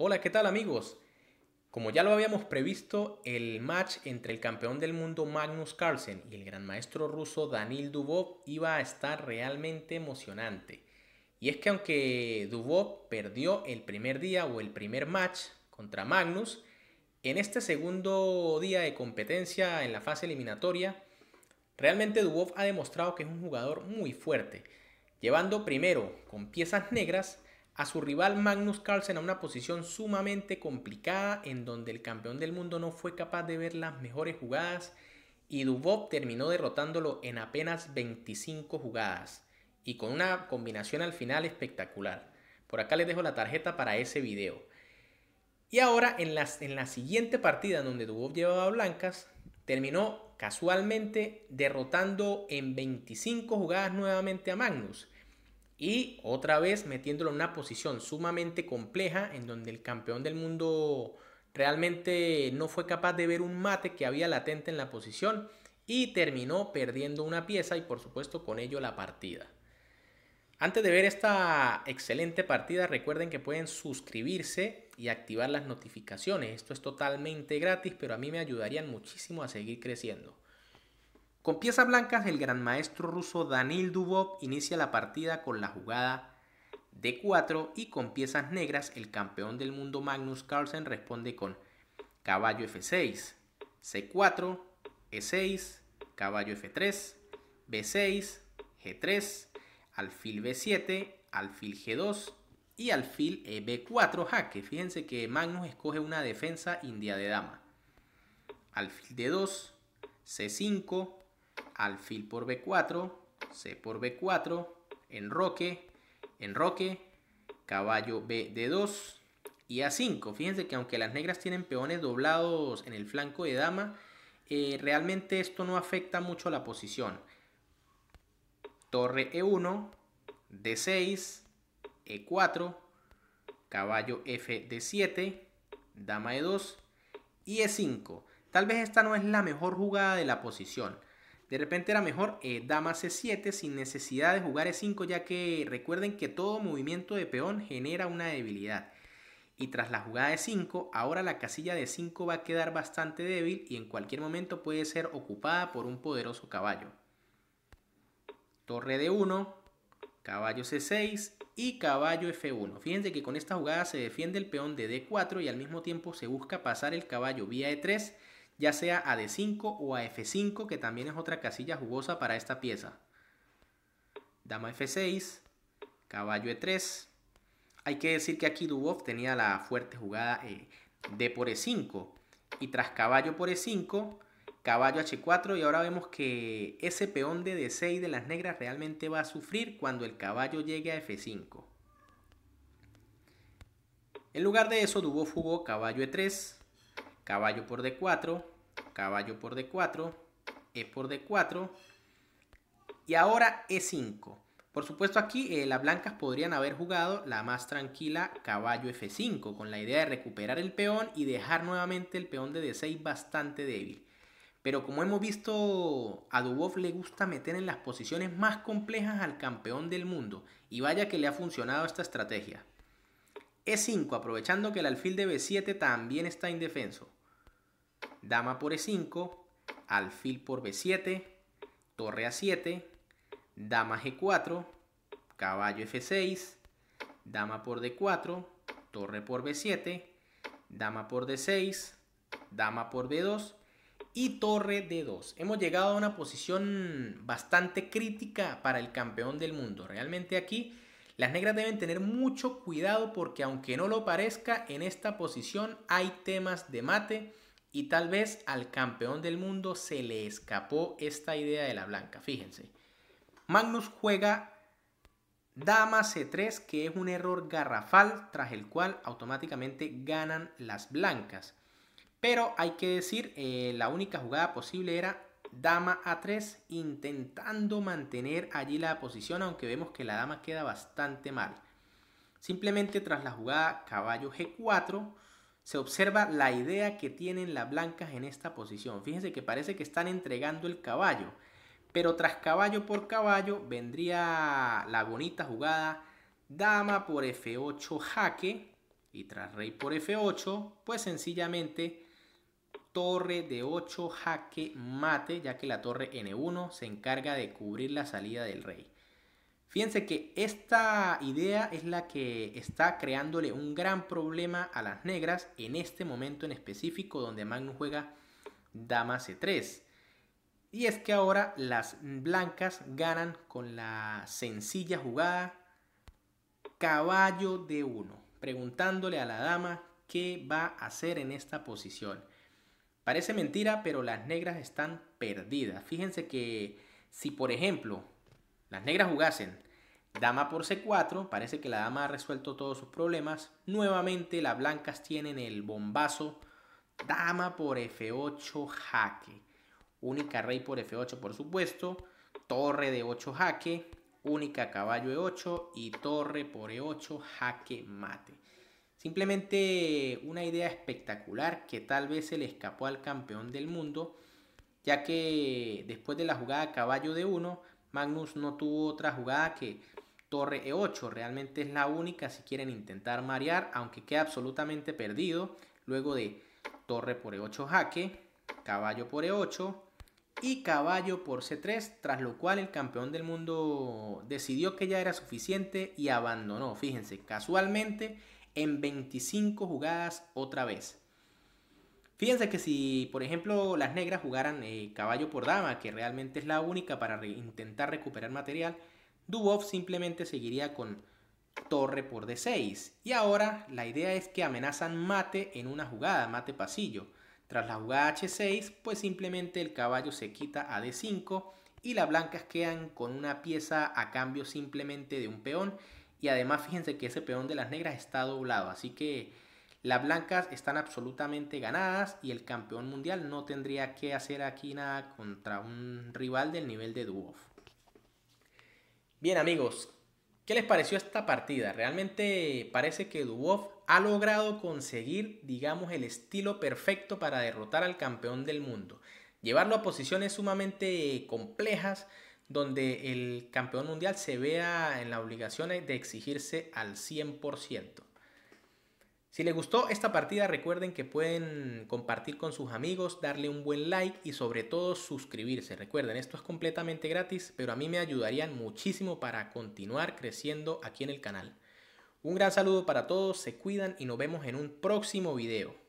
Hola, ¿qué tal amigos? Como ya lo habíamos previsto, el match entre el campeón del mundo Magnus Carlsen y el gran maestro ruso Danil Dubov iba a estar realmente emocionante. Y es que aunque Dubov perdió el primer día o el primer match contra Magnus, en este segundo día de competencia en la fase eliminatoria, realmente Dubov ha demostrado que es un jugador muy fuerte, llevando primero con piezas negras a su rival Magnus Carlsen a una posición sumamente complicada en donde el campeón del mundo no fue capaz de ver las mejores jugadas y Dubov terminó derrotándolo en apenas 25 jugadas y con una combinación al final espectacular. Por acá les dejo la tarjeta para ese video. Y ahora en, en la siguiente partida en donde Dubov llevaba blancas, terminó casualmente derrotando en 25 jugadas nuevamente a Magnus. Y otra vez metiéndolo en una posición sumamente compleja en donde el campeón del mundo realmente no fue capaz de ver un mate que había latente en la posición y terminó perdiendo una pieza y por supuesto con ello la partida. Antes de ver esta excelente partida recuerden que pueden suscribirse y activar las notificaciones. Esto es totalmente gratis pero a mí me ayudarían muchísimo a seguir creciendo. Con piezas blancas, el gran maestro ruso Danil Dubov inicia la partida con la jugada d 4 y con piezas negras, el campeón del mundo Magnus Carlsen responde con caballo F6, C4, E6, caballo F3, B6, G3, alfil B7, alfil G2 y alfil e B4 jaque. Fíjense que Magnus escoge una defensa india de dama. Alfil D2, C5, alfil por b4, c por b4, enroque, enroque, caballo b de 2 y a5. Fíjense que aunque las negras tienen peones doblados en el flanco de dama, eh, realmente esto no afecta mucho la posición. Torre e1, d6, e4, caballo f de 7, dama e2 y e5. Tal vez esta no es la mejor jugada de la posición. De repente era mejor eh, dama c7 sin necesidad de jugar e5 ya que recuerden que todo movimiento de peón genera una debilidad. Y tras la jugada de 5, ahora la casilla de 5 va a quedar bastante débil y en cualquier momento puede ser ocupada por un poderoso caballo. Torre de 1, caballo c6 y caballo f1. Fíjense que con esta jugada se defiende el peón de d4 y al mismo tiempo se busca pasar el caballo vía e3 ya sea a D5 o a F5, que también es otra casilla jugosa para esta pieza. Dama F6, caballo E3. Hay que decir que aquí Dubov tenía la fuerte jugada eh, D por E5. Y tras caballo por E5, caballo H4. Y ahora vemos que ese peón de D6 de las negras realmente va a sufrir cuando el caballo llegue a F5. En lugar de eso, Dubov jugó caballo E3, caballo por D4, caballo por D4, E por D4 y ahora E5. Por supuesto aquí eh, las blancas podrían haber jugado la más tranquila caballo F5 con la idea de recuperar el peón y dejar nuevamente el peón de D6 bastante débil. Pero como hemos visto, a Dubov le gusta meter en las posiciones más complejas al campeón del mundo. Y vaya que le ha funcionado esta estrategia. E5, aprovechando que el alfil de B7 también está indefenso dama por e5, alfil por b7, torre a 7, dama g4, caballo f6, dama por d4, torre por b7, dama por d6, dama por b2 y torre d2. Hemos llegado a una posición bastante crítica para el campeón del mundo. Realmente aquí las negras deben tener mucho cuidado porque aunque no lo parezca, en esta posición hay temas de mate y tal vez al campeón del mundo se le escapó esta idea de la blanca. Fíjense. Magnus juega dama c3, que es un error garrafal, tras el cual automáticamente ganan las blancas. Pero hay que decir, eh, la única jugada posible era dama a3, intentando mantener allí la posición, aunque vemos que la dama queda bastante mal. Simplemente tras la jugada caballo g4, se observa la idea que tienen las blancas en esta posición. Fíjense que parece que están entregando el caballo, pero tras caballo por caballo vendría la bonita jugada dama por F8 jaque y tras rey por F8, pues sencillamente torre de 8 jaque mate, ya que la torre N1 se encarga de cubrir la salida del rey. Fíjense que esta idea es la que está creándole un gran problema a las negras en este momento en específico donde Magnus juega dama c3. Y es que ahora las blancas ganan con la sencilla jugada caballo de 1 preguntándole a la dama qué va a hacer en esta posición. Parece mentira, pero las negras están perdidas. Fíjense que si por ejemplo las negras jugasen dama por c4, parece que la dama ha resuelto todos sus problemas. Nuevamente las blancas tienen el bombazo, dama por f8 jaque. Única rey por f8 por supuesto, torre de 8 jaque, única caballo e8 y torre por e8 jaque mate. Simplemente una idea espectacular que tal vez se le escapó al campeón del mundo, ya que después de la jugada caballo de 1, Magnus no tuvo otra jugada que torre e8. Realmente es la única si quieren intentar marear, aunque queda absolutamente perdido. Luego de torre por e8 jaque, caballo por e8 y caballo por c3, tras lo cual el campeón del mundo decidió que ya era suficiente y abandonó. Fíjense, casualmente en 25 jugadas otra vez. Fíjense que si, por ejemplo, las negras jugaran eh, caballo por dama, que realmente es la única para intentar recuperar material, Dubov simplemente seguiría con torre por d6. Y ahora la idea es que amenazan mate en una jugada, mate pasillo. Tras la jugada h6, pues simplemente el caballo se quita a d5 y las blancas quedan con una pieza a cambio simplemente de un peón. Y además fíjense que ese peón de las negras está doblado, así que las blancas están absolutamente ganadas y el campeón mundial no tendría que hacer aquí nada contra un rival del nivel de Dubov. Bien amigos, ¿qué les pareció esta partida? Realmente parece que Dubov ha logrado conseguir, digamos, el estilo perfecto para derrotar al campeón del mundo. Llevarlo a posiciones sumamente complejas donde el campeón mundial se vea en la obligación de exigirse al 100%. Si les gustó esta partida, recuerden que pueden compartir con sus amigos, darle un buen like y sobre todo suscribirse. Recuerden, esto es completamente gratis, pero a mí me ayudarían muchísimo para continuar creciendo aquí en el canal. Un gran saludo para todos, se cuidan y nos vemos en un próximo video.